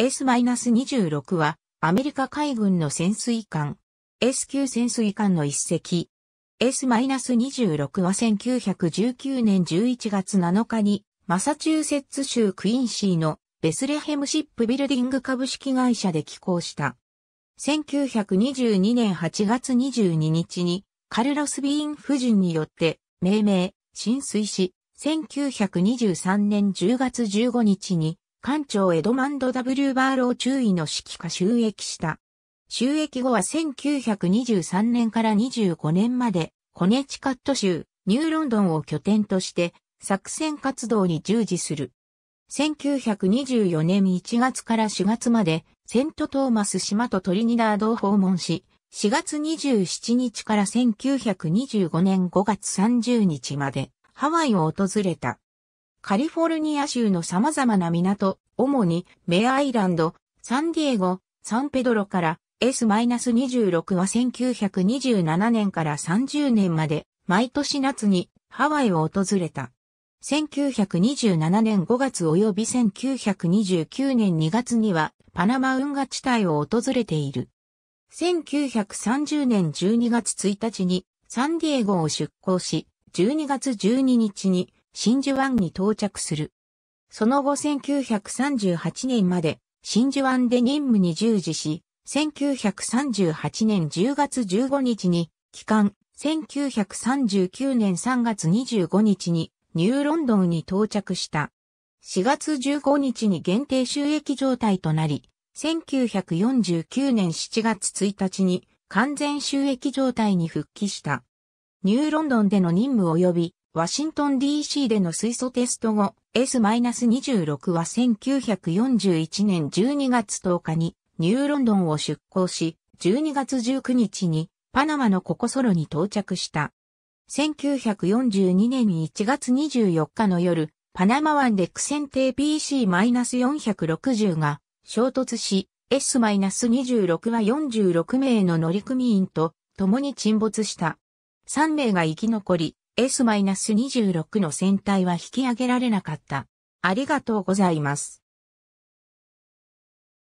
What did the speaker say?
S-26 はアメリカ海軍の潜水艦 S 級潜水艦の一隻。S-26 は1919年11月7日にマサチューセッツ州クインシーのベスレヘムシップビルディング株式会社で寄港した。1922年8月22日にカルロス・ビーン夫人によって命名、浸水し、1923年10月15日に艦長エドマンド・ W・ バーロー中尉の指揮下収益した。収益後は1923年から25年まで、コネチカット州、ニューロンドンを拠点として、作戦活動に従事する。1924年1月から4月まで、セントトーマス島とトリニダードを訪問し、4月27日から1925年5月30日まで、ハワイを訪れた。カリフォルニア州の様々な港、主にメアイランド、サンディエゴ、サンペドロから S-26 は1927年から30年まで毎年夏にハワイを訪れた。1927年5月及び1929年2月にはパナマ運河地帯を訪れている。1930年12月1日にサンディエゴを出港し、12月12日に真珠湾に到着する。その後1938年まで真珠湾で任務に従事し、1938年10月15日に帰還、1939年3月25日にニューロンドンに到着した。4月15日に限定収益状態となり、1949年7月1日に完全収益状態に復帰した。ニューロンドンでの任務及びワシントン DC での水素テスト後、S-26 は1941年12月10日にニューロンドンを出港し、12月19日にパナマのココソロに到着した。1942年1月24日の夜、パナマ湾で苦戦艇 BC-460 が衝突し、S-26 は46名の乗組員と共に沈没した。3名が生き残り、S-26 の船体は引き上げられなかった。ありがとうございます。